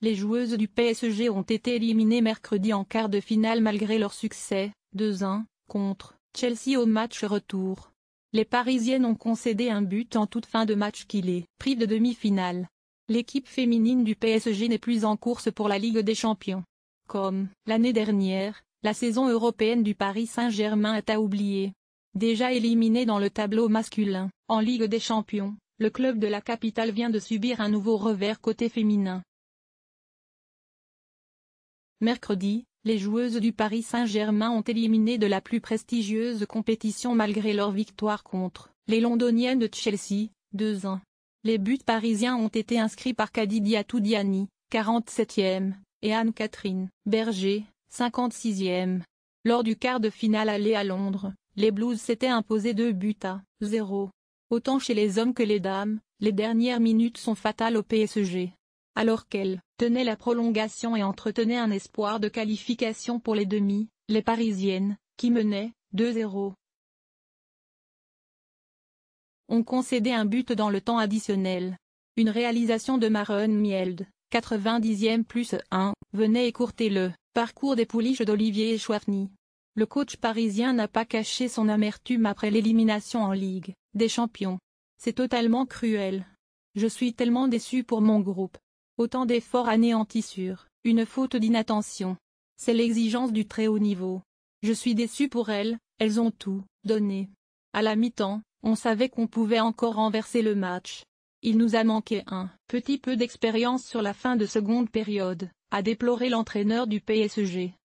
Les joueuses du PSG ont été éliminées mercredi en quart de finale malgré leur succès, 2-1, contre Chelsea au match retour. Les Parisiennes ont concédé un but en toute fin de match qui les prive de demi-finale l'équipe féminine du PSG n'est plus en course pour la Ligue des Champions. Comme l'année dernière, la saison européenne du Paris Saint-Germain est à oublier. Déjà éliminé dans le tableau masculin, en Ligue des Champions, le club de la capitale vient de subir un nouveau revers côté féminin. Mercredi, les joueuses du Paris Saint-Germain ont éliminé de la plus prestigieuse compétition malgré leur victoire contre les londoniennes de Chelsea, 2 ans. Les buts parisiens ont été inscrits par Kadidia Toudiani, 47e, et Anne-Catherine Berger, 56e. Lors du quart de finale aller à Londres, les Blues s'étaient imposés deux buts à 0. Autant chez les hommes que les dames, les dernières minutes sont fatales au PSG. Alors qu'elles tenaient la prolongation et entretenaient un espoir de qualification pour les demi, les Parisiennes, qui menaient 2-0, ont concédé un but dans le temps additionnel. Une réalisation de Maron Mield, 90e plus 1, venait écourter le parcours des pouliches d'Olivier Chouafny. Le coach parisien n'a pas caché son amertume après l'élimination en Ligue des champions. C'est totalement cruel. Je suis tellement déçu pour mon groupe. Autant d'efforts anéantis sur une faute d'inattention. C'est l'exigence du très haut niveau. Je suis déçu pour elles, elles ont tout donné. À la mi-temps, on savait qu'on pouvait encore renverser le match. Il nous a manqué un petit peu d'expérience sur la fin de seconde période, a déploré l'entraîneur du PSG.